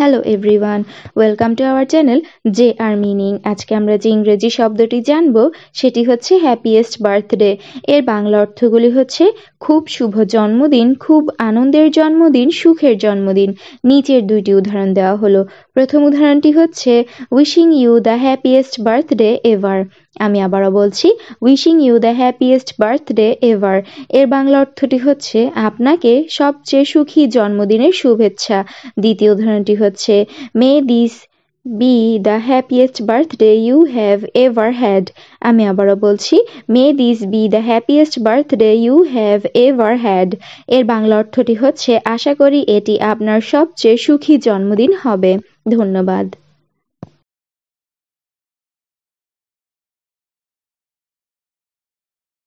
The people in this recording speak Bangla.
hello everyone welcome to our channel J R meaning আজকে আমরা যে ইংরেজি শব্দটি জানব সেটি হচ্ছে হ্যাপিয়েস্ট বার্থডে এর বাংলা অর্থগুলি হচ্ছে খুব শুভ জন্মদিন খুব আনন্দের জন্মদিন সুখের জন্মদিন নিচের দুইটি উদাহরণ দেওয়া হলো প্রথম উদাহরণটি হচ্ছে wishing you the happiest birthday ever আমি আবারও বলছি wishing you the happiest birthday ever এর বাংলা অর্থটি হচ্ছে আপনাকে সবচেয়ে সুখী জন্মদিনের শুভেচ্ছা দ্বিতীয় উদাহরণটি হচ্ছে may this be the happiest birthday you have ever had আমি আবারও বলছি may this be the happiest birthday you have ever had এর বাংলা অর্থটি হচ্ছে আশা করি এটি আপনার সবচেয়ে সুখী জন্মদিন হবে ধন্যবাদ